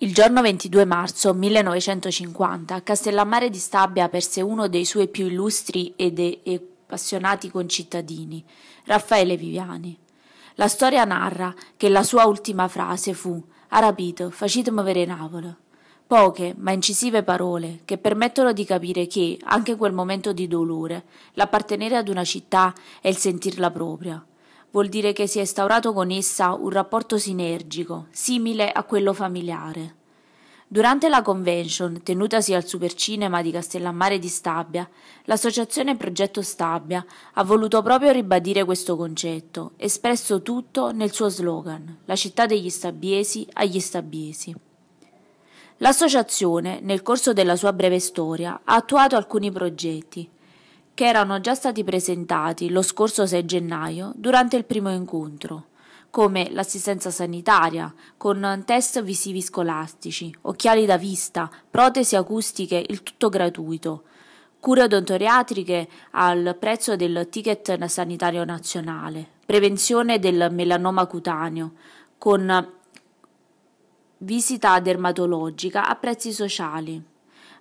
Il giorno 22 marzo 1950 Castellammare di Stabia perse uno dei suoi più illustri ed appassionati concittadini, Raffaele Viviani. La storia narra che la sua ultima frase fu «Ha rapito, facitemi vedere Napoli». Poche ma incisive parole che permettono di capire che, anche in quel momento di dolore, l'appartenere ad una città è il sentirla propria vuol dire che si è instaurato con essa un rapporto sinergico, simile a quello familiare. Durante la convention, tenutasi al Supercinema di Castellammare di Stabia, l'associazione Progetto Stabia ha voluto proprio ribadire questo concetto, espresso tutto nel suo slogan La città degli stabiesi agli stabiesi. L'associazione, nel corso della sua breve storia, ha attuato alcuni progetti, che erano già stati presentati lo scorso 6 gennaio durante il primo incontro, come l'assistenza sanitaria, con test visivi scolastici, occhiali da vista, protesi acustiche, il tutto gratuito, cure odontoriatriche al prezzo del ticket sanitario nazionale, prevenzione del melanoma cutaneo, con visita dermatologica a prezzi sociali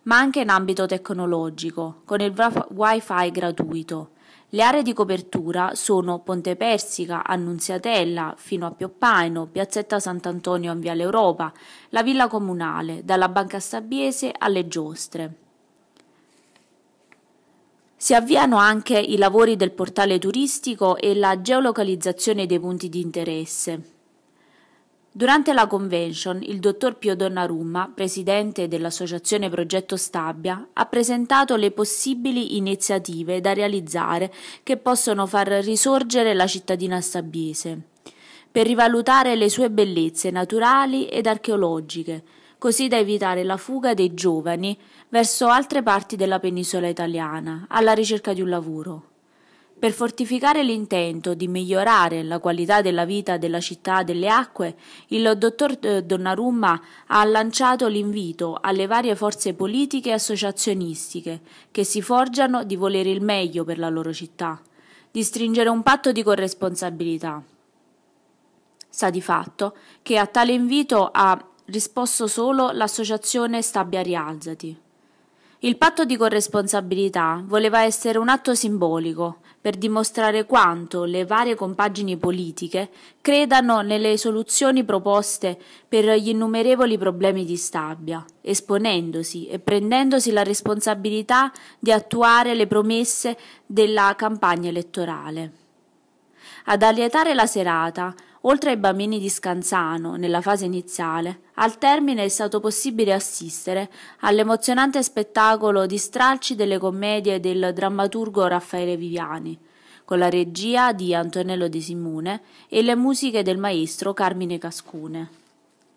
ma anche in ambito tecnologico, con il wifi gratuito. Le aree di copertura sono Ponte Persica, Annunziatella, fino a Pioppaino, Piazzetta Sant'Antonio in Via l'Europa, la Villa Comunale, dalla Banca Stabiese alle Giostre. Si avviano anche i lavori del portale turistico e la geolocalizzazione dei punti di interesse. Durante la convention, il dottor Pio Donnarumma, presidente dell'associazione Progetto Stabia, ha presentato le possibili iniziative da realizzare che possono far risorgere la cittadina stabiese, per rivalutare le sue bellezze naturali ed archeologiche, così da evitare la fuga dei giovani verso altre parti della penisola italiana alla ricerca di un lavoro. Per fortificare l'intento di migliorare la qualità della vita della città delle acque, il dottor eh, Donnarumma ha lanciato l'invito alle varie forze politiche e associazionistiche che si forgiano di volere il meglio per la loro città, di stringere un patto di corresponsabilità. Sa di fatto che a tale invito ha risposto solo l'associazione Stabia Rialzati. Il patto di corresponsabilità voleva essere un atto simbolico, per dimostrare quanto le varie compagini politiche credano nelle soluzioni proposte per gli innumerevoli problemi di Stabia, esponendosi e prendendosi la responsabilità di attuare le promesse della campagna elettorale. Ad allietare la serata Oltre ai bambini di Scanzano, nella fase iniziale, al termine è stato possibile assistere all'emozionante spettacolo di stralci delle commedie del drammaturgo Raffaele Viviani, con la regia di Antonello De Simone e le musiche del maestro Carmine Cascune.